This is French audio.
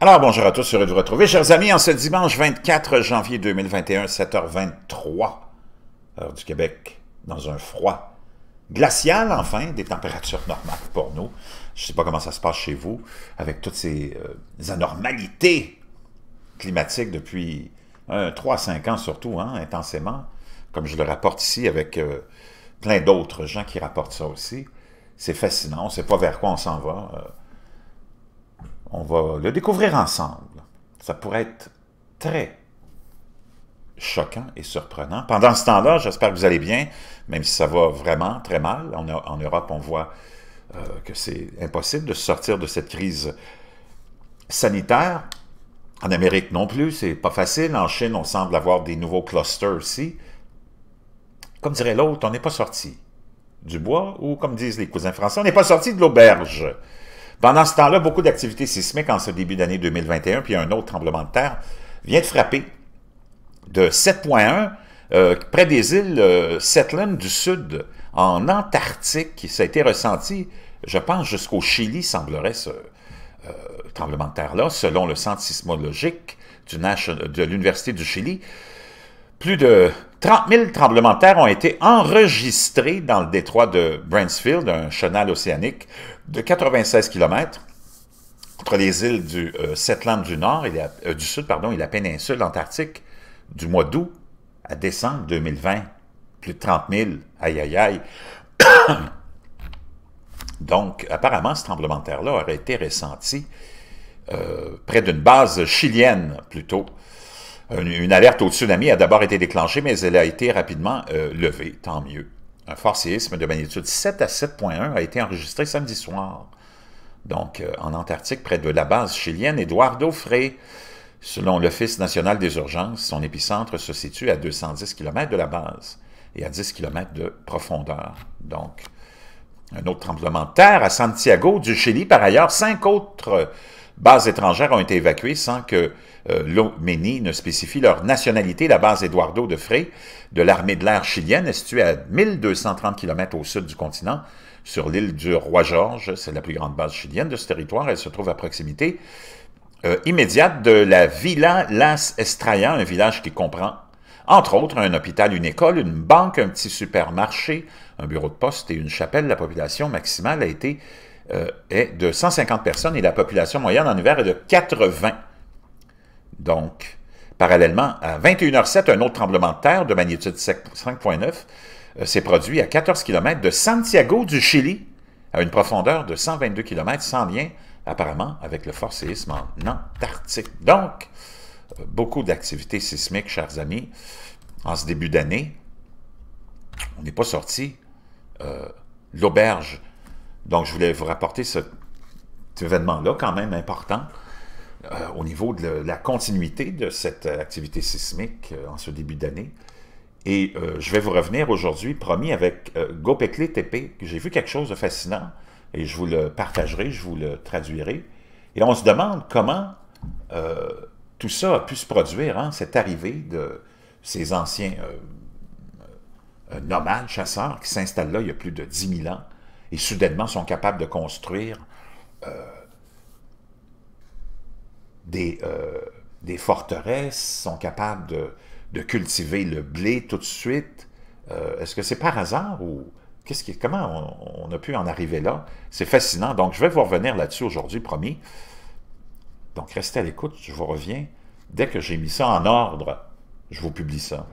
Alors, bonjour à tous, heureux de vous retrouver. Chers amis, en ce dimanche 24 janvier 2021, 7h23, heure du Québec, dans un froid glacial, enfin, des températures normales pour nous. Je ne sais pas comment ça se passe chez vous, avec toutes ces euh, anormalités climatiques depuis 3-5 euh, ans surtout, hein, intensément, comme je le rapporte ici avec euh, plein d'autres gens qui rapportent ça aussi. C'est fascinant, on ne sait pas vers quoi on s'en va va le découvrir ensemble. Ça pourrait être très choquant et surprenant. Pendant ce temps-là, j'espère que vous allez bien, même si ça va vraiment très mal. en Europe, on voit euh, que c'est impossible de sortir de cette crise sanitaire. En Amérique non plus, c'est pas facile. En Chine, on semble avoir des nouveaux clusters aussi. Comme dirait l'autre, on n'est pas sorti du bois, ou comme disent les cousins français, on n'est pas sorti de l'auberge. Pendant ce temps-là, beaucoup d'activités sismiques en ce début d'année 2021, puis un autre tremblement de terre vient de frapper de 7.1 euh, près des îles euh, du Sud, en Antarctique. Ça a été ressenti, je pense, jusqu'au Chili, semblerait ce euh, euh, tremblement de terre-là, selon le centre sismologique de l'Université du Chili. Plus de 30 000 tremblements de terre ont été enregistrés dans le détroit de Bransfield, un chenal océanique, de 96 km entre les îles du euh, Setland du Nord et euh, du Sud pardon, et la péninsule antarctique du mois d'août à décembre 2020. Plus de 30 000. Aïe, aïe, aïe. Donc, apparemment, ce tremblement de terre-là aurait été ressenti euh, près d'une base chilienne, plutôt. une alerte au tsunami a d'abord été déclenchée, mais elle a été rapidement euh, levée, tant mieux un fort séisme de magnitude 7 à 7.1 a été enregistré samedi soir, donc euh, en Antarctique, près de la base chilienne Eduardo Frey. Selon l'Office national des urgences, son épicentre se situe à 210 km de la base et à 10 km de profondeur. Donc, un autre tremblement de terre à Santiago du Chili, par ailleurs, cinq autres bases étrangères ont été évacuées sans que euh, ne spécifie leur nationalité. La base Eduardo de Frey de l'armée de l'air chilienne est située à 1230 km au sud du continent, sur l'île du Roi-Georges. C'est la plus grande base chilienne de ce territoire. Elle se trouve à proximité euh, immédiate de la Villa Las Estraya, un village qui comprend entre autres un hôpital, une école, une banque, un petit supermarché, un bureau de poste et une chapelle. La population maximale a été euh, est de 150 personnes et la population moyenne en hiver est de 80. Donc, parallèlement, à 21h07, un autre tremblement de terre de magnitude 5.9 euh, s'est produit à 14 km de Santiago du Chili, à une profondeur de 122 km, sans lien apparemment avec le fort séisme en Antarctique. Donc, euh, beaucoup d'activités sismiques, chers amis, en ce début d'année. On n'est pas sorti l'auberge donc, je voulais vous rapporter cet événement-là, quand même important, euh, au niveau de la continuité de cette activité sismique euh, en ce début d'année. Et euh, je vais vous revenir aujourd'hui, promis, avec Gopekli Tepe. J'ai vu quelque chose de fascinant et je vous le partagerai, je vous le traduirai. Et on se demande comment tout ça a pu se produire, hein, cette arrivée de ces anciens nomades, chasseurs, qui s'installent là il y a plus de 10 000 ans et soudainement sont capables de construire euh, des, euh, des, forteresses, sont capables de, cultiver le blé tout de suite. Euh, est-ce que c'est par hasard ou qu'est-ce qui, comment on, on, a pu en arriver là? C'est fascinant. Donc, je vais vous revenir là-dessus aujourd'hui, promis. Donc, restez à l'écoute, je vous reviens. Dès que j'ai mis ça en ordre, je vous publie ça.